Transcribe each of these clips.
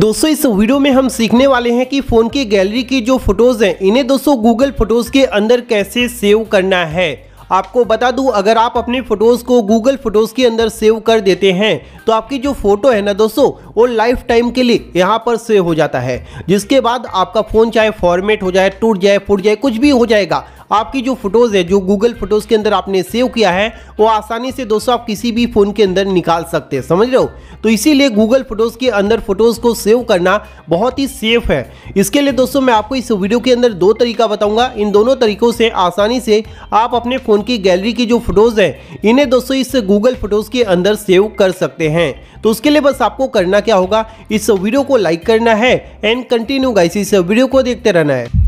दोस्तों इस वीडियो में हम सीखने वाले हैं कि फ़ोन की गैलरी की जो फ़ोटोज़ हैं इन्हें दोस्तों गूगल फ़ोटोज़ के अंदर कैसे सेव करना है आपको बता दूं अगर आप अपने फ़ोटोज़ को गूगल फ़ोटोज़ के अंदर सेव कर देते हैं तो आपकी जो फ़ोटो है ना दोस्तों वो लाइफ टाइम के लिए यहाँ पर सेव हो जाता है जिसके बाद आपका फ़ोन चाहे फॉर्मेट हो जाए टूट जाए फूट जाए कुछ भी हो जाएगा आपकी जो फोटोज़ है जो गूगल फोटोज़ के अंदर आपने सेव किया है वो आसानी से दोस्तों आप किसी भी फ़ोन के अंदर निकाल सकते हैं समझ रहे हो तो इसीलिए गूगल फोटोज़ के अंदर फोटोज़ को सेव करना बहुत ही सेफ है इसके लिए दोस्तों मैं आपको इस वीडियो के अंदर दो तरीका बताऊँगा इन दोनों तरीकों से आसानी से आप अपने फ़ोन की गैलरी की जो फोटोज़ हैं इन्हें दोस्तों इस गूगल फोटोज़ के अंदर सेव कर सकते हैं तो उसके लिए बस आपको करना क्या होगा इस वीडियो को लाइक करना है एंड कंटिन्यू गाइस इस वीडियो को देखते रहना है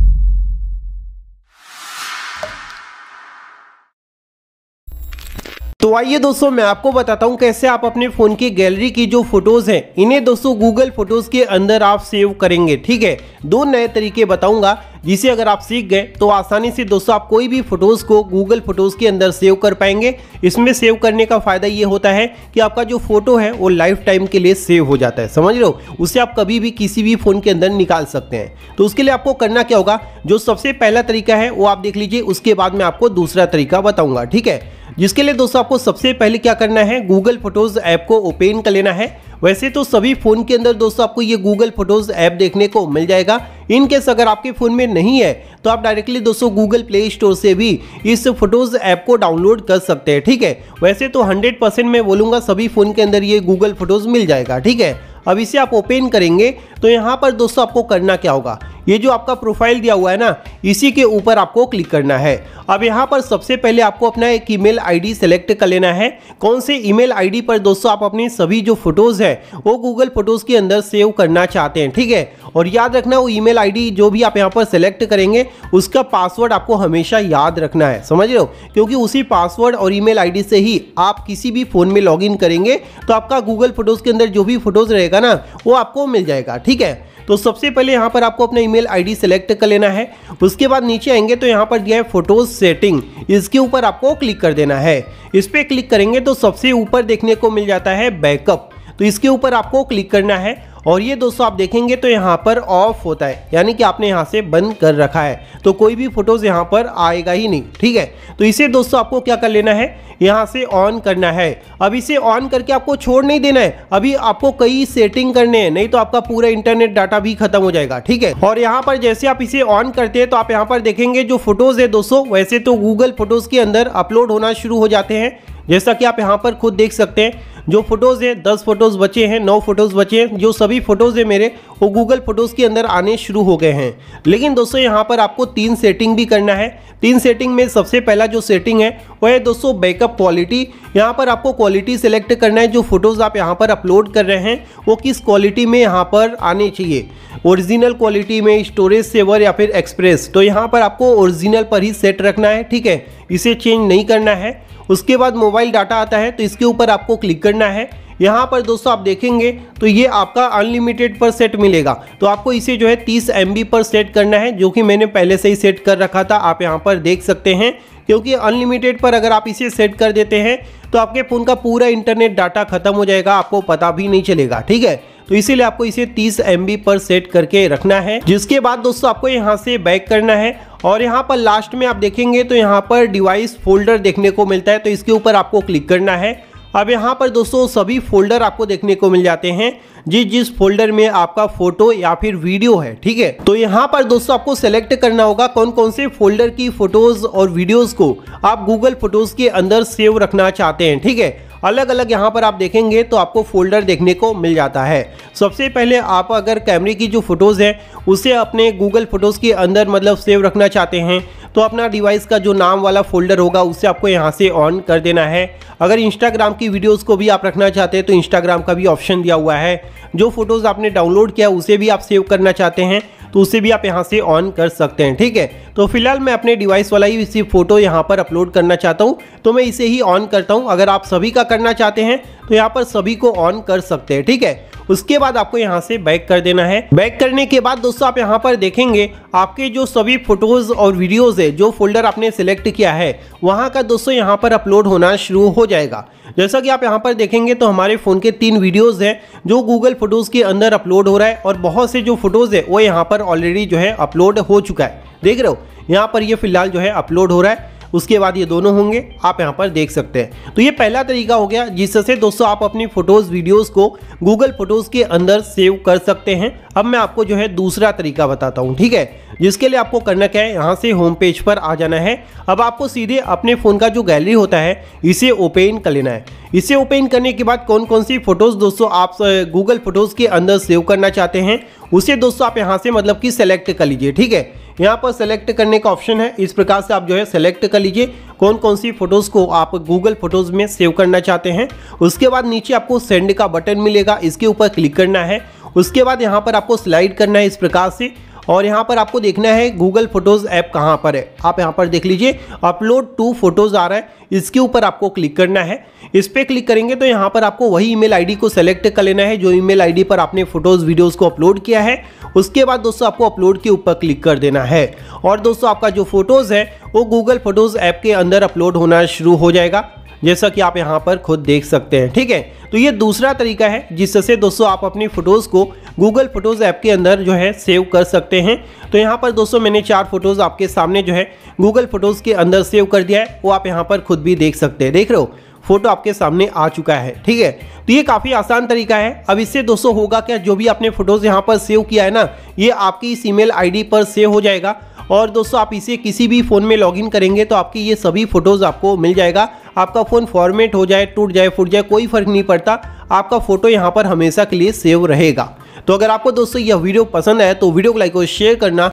तो आइए दोस्तों मैं आपको बताता हूँ कैसे आप अपने फोन की गैलरी की जो फोटोज हैं इन्हें दोस्तों गूगल फोटोज के अंदर आप सेव करेंगे ठीक है दो नए तरीके बताऊंगा जिसे अगर आप सीख गए तो आसानी से दोस्तों आप कोई भी फोटोज़ को गूगल फोटोज़ के अंदर सेव कर पाएंगे इसमें सेव करने का फ़ायदा ये होता है कि आपका जो फोटो है वो लाइफ टाइम के लिए सेव हो जाता है समझ लो उसे आप कभी भी किसी भी फ़ोन के अंदर निकाल सकते हैं तो उसके लिए आपको करना क्या होगा जो सबसे पहला तरीका है वो आप देख लीजिए उसके बाद में आपको दूसरा तरीका बताऊंगा ठीक है जिसके लिए दोस्तों आपको सबसे पहले क्या करना है गूगल फोटोज ऐप को ओपन कर लेना है वैसे तो सभी फोन के अंदर दोस्तों आपको ये गूगल फोटोज ऐप देखने को मिल जाएगा इनकेस अगर आपके फोन में नहीं है तो आप डायरेक्टली दोस्तों गूगल प्ले स्टोर से भी इस फोटोज ऐप को डाउनलोड कर सकते हैं ठीक है वैसे तो 100 परसेंट मैं बोलूंगा सभी फोन के अंदर ये गूगल फोटोज मिल जाएगा ठीक है अब इसे आप ओपन करेंगे तो यहाँ पर दोस्तों आपको करना क्या होगा ये जो आपका प्रोफाइल दिया हुआ है ना इसी के ऊपर आपको क्लिक करना है अब यहाँ पर सबसे पहले आपको अपना एक ईमेल आईडी सेलेक्ट कर लेना है कौन से ईमेल आईडी पर दोस्तों आप अपनी सभी जो फोटोज़ है वो गूगल फोटोज़ के अंदर सेव करना चाहते हैं ठीक है और याद रखना वो ईमेल आईडी जो भी आप यहाँ पर सेलेक्ट करेंगे उसका पासवर्ड आपको हमेशा याद रखना है समझ रहे हो क्योंकि उसी पासवर्ड और ईमेल आईडी से ही आप किसी भी फ़ोन में लॉगिन करेंगे तो आपका गूगल फोटोज़ के अंदर जो भी फोटोज़ रहेगा ना वो आपको मिल जाएगा ठीक है तो सबसे पहले यहाँ पर आपको अपना ईमेल ईमेल आईडी सेलेक्ट कर लेना है उसके बाद नीचे आएंगे तो यहाँ पर दिया है फोटोज सेटिंग इसके ऊपर आपको क्लिक कर देना है इस पर क्लिक करेंगे तो सबसे ऊपर देखने को मिल जाता है बैकअप तो इसके ऊपर आपको क्लिक करना है और ये दोस्तों आप देखेंगे तो यहाँ पर ऑफ होता है यानी कि आपने यहाँ से बंद कर रखा है तो कोई भी फोटोज़ यहाँ पर आएगा ही नहीं ठीक है तो इसे दोस्तों आपको क्या कर लेना है यहाँ से ऑन करना है अब इसे ऑन करके आपको छोड़ नहीं देना है अभी आपको कई सेटिंग करने हैं नहीं तो आपका पूरा इंटरनेट डाटा भी खत्म हो जाएगा ठीक है और यहाँ पर जैसे आप इसे ऑन करते हैं तो आप यहाँ पर देखेंगे जो फोटोज़ है दोस्तों वैसे तो गूगल फोटोज़ के अंदर अपलोड होना शुरू हो जाते हैं जैसा कि आप यहाँ पर खुद देख सकते हैं जो फोटोज़ हैं दस फोटोज़ बचे हैं नौ फोटोज़ बचे हैं जो सभी फ़ोटोज़ हैं मेरे वो गूगल फ़ोटोज़ के अंदर आने शुरू हो गए हैं लेकिन दोस्तों यहाँ पर आपको तीन सेटिंग भी करना है तीन सेटिंग में सबसे पहला जो सेटिंग है वह है दोस्तों बैकअप क्वालिटी यहाँ पर आपको क्वालिटी सेलेक्ट करना है जो फ़ोटोज़ आप यहाँ पर अपलोड कर रहे हैं वो किस क्वालिटी में यहाँ पर आने चाहिए ओरिजिनल क्वालिटी में स्टोरेज सेवर या फिर एक्सप्रेस तो यहाँ पर आपको ओरिजिनल पर ही सेट रखना है ठीक है इसे चेंज नहीं करना है उसके बाद मोबाइल डाटा आता है तो इसके ऊपर आपको क्लिक करना है यहाँ पर दोस्तों आप देखेंगे तो ये आपका अनलिमिटेड पर सेट मिलेगा तो आपको इसे जो है 30 एम पर सेट करना है जो कि मैंने पहले से ही सेट कर रखा था आप यहाँ पर देख सकते हैं क्योंकि अनलिमिटेड पर अगर आप इसे सेट कर देते हैं तो आपके फ़ोन का पूरा इंटरनेट डाटा खत्म हो जाएगा आपको पता भी नहीं चलेगा ठीक है तो इसीलिए आपको इसे 30 एम पर सेट करके रखना है जिसके बाद दोस्तों आपको यहाँ से बैक करना है और यहाँ पर लास्ट में आप देखेंगे तो यहाँ पर डिवाइस फोल्डर देखने को मिलता है तो इसके ऊपर आपको क्लिक करना है अब यहाँ पर दोस्तों सभी फोल्डर आपको देखने को मिल जाते हैं जिस जिस फोल्डर में आपका फोटो या फिर वीडियो है ठीक है तो यहाँ पर दोस्तों आपको सेलेक्ट करना होगा कौन कौन से फोल्डर की फोटोज और वीडियोज को आप गूगल फोटोज के अंदर सेव रखना चाहते हैं ठीक है अलग अलग यहाँ पर आप देखेंगे तो आपको फोल्डर देखने को मिल जाता है सबसे पहले आप अगर कैमरे की जो फ़ोटोज़ है उसे अपने गूगल फ़ोटोज़ के अंदर मतलब सेव रखना चाहते हैं तो अपना डिवाइस का जो नाम वाला फोल्डर होगा उसे आपको यहाँ से ऑन कर देना है अगर इंस्टाग्राम की वीडियोज़ को भी आप रखना चाहते हैं तो इंस्टाग्राम का भी ऑप्शन दिया हुआ है जो फ़ोटोज़ आपने डाउनलोड किया उसे भी आप सेव करना चाहते हैं तो उसे भी आप यहाँ से ऑन कर सकते हैं ठीक है तो फिलहाल मैं अपने डिवाइस वाला ही इसी फोटो यहाँ पर अपलोड करना चाहता हूँ तो मैं इसे ही ऑन करता हूँ अगर आप सभी का करना चाहते हैं तो यहाँ पर सभी को ऑन कर सकते हैं ठीक है उसके बाद आपको यहाँ से बैक कर देना है बैक करने के बाद दोस्तों आप यहाँ पर देखेंगे आपके जो सभी फोटोज और वीडियोज है जो फोल्डर आपने सेलेक्ट किया है वहां का दोस्तों यहाँ पर अपलोड होना शुरू हो जाएगा जैसा कि आप यहाँ पर देखेंगे तो हमारे फ़ोन के तीन वीडियोज़ हैं जो गूगल फोटोज़ के अंदर अपलोड हो रहा है और बहुत से जो फोटोज़ है वो यहाँ पर पर ऑलरेडी जो है अपलोड हो चुका है देख रहे हो यहाँ पर ये फिलहाल जो है अपलोड हो रहा है उसके बाद ये दोनों होंगे आप यहाँ पर देख सकते हैं तो ये पहला तरीका हो गया जिससे दोस्तों आप अपनी फोटोज़ वीडियोज़ को गूगल फोटोज़ के अंदर सेव कर सकते हैं अब मैं आपको जो है दूसरा तरीका बताता हूँ ठीक है जिसके लिए आपको करना क्या है यहाँ से होम पेज पर आ जाना है अब आपको सीधे अपने फ़ोन का जो गैलरी होता है इसे ओपन कर लेना है इसे ओपन करने के बाद कौन कौन सी फ़ोटोज़ दोस्तों आप गूगल फ़ोटोज़ के अंदर सेव करना चाहते हैं उसे दोस्तों आप यहाँ से मतलब कि सेलेक्ट कर लीजिए ठीक है यहाँ पर सेलेक्ट करने का ऑप्शन है इस प्रकार से आप जो है सेलेक्ट कर लीजिए कौन कौन सी फ़ोटोज़ को आप गूगल फ़ोटोज़ में सेव करना चाहते हैं उसके बाद नीचे आपको सेंड का बटन मिलेगा इसके ऊपर क्लिक करना है उसके बाद यहाँ पर आपको स्लाइड करना है इस प्रकार से और यहाँ पर आपको देखना है गूगल फोटोज़ ऐप कहाँ पर है आप यहाँ पर देख लीजिए अपलोड टू फोटोज़ आ रहा है इसके ऊपर आपको क्लिक करना है इस पर क्लिक करेंगे तो यहाँ पर आपको वही ईमेल आईडी को सेलेक्ट कर लेना है जो ईमेल आईडी पर आपने फोटोज़ वीडियोज़ को अपलोड किया है उसके बाद दोस्तों आपको अपलोड के ऊपर क्लिक कर देना है और दोस्तों आपका जो फोटोज़ है वो गूगल फोटोज़ ऐप के अंदर अपलोड होना शुरू हो जाएगा जैसा कि आप यहाँ पर खुद देख सकते हैं ठीक है तो ये दूसरा तरीका है जिससे दोस्तों आप अपनी फ़ोटोज़ को गूगल फ़ोटोज़ ऐप के अंदर जो है सेव कर सकते हैं तो यहाँ पर दोस्तों मैंने चार फ़ोटोज़ आपके सामने जो है गूगल फ़ोटोज़ के अंदर सेव कर दिया है वो आप यहाँ पर खुद भी देख सकते हैं देख रहे हो फोटो आपके सामने आ चुका है ठीक है तो ये काफ़ी आसान तरीका है अब इससे दोस्तों होगा क्या जो भी आपने फोटोज़ यहाँ पर सेव किया है ना ये आपकी इस ईमेल आईडी पर सेव हो जाएगा और दोस्तों आप इसे किसी भी फ़ोन में लॉगिन करेंगे तो आपकी ये सभी फ़ोटोज़ आपको मिल जाएगा आपका फ़ोन फॉर्मेट हो जाए टूट जाए फूट जाए कोई फ़र्क नहीं पड़ता आपका फ़ोटो यहाँ पर हमेशा के लिए सेव रहेगा तो अगर आपको दोस्तों यह वीडियो पसंद आए तो वीडियो को लाइक और शेयर करना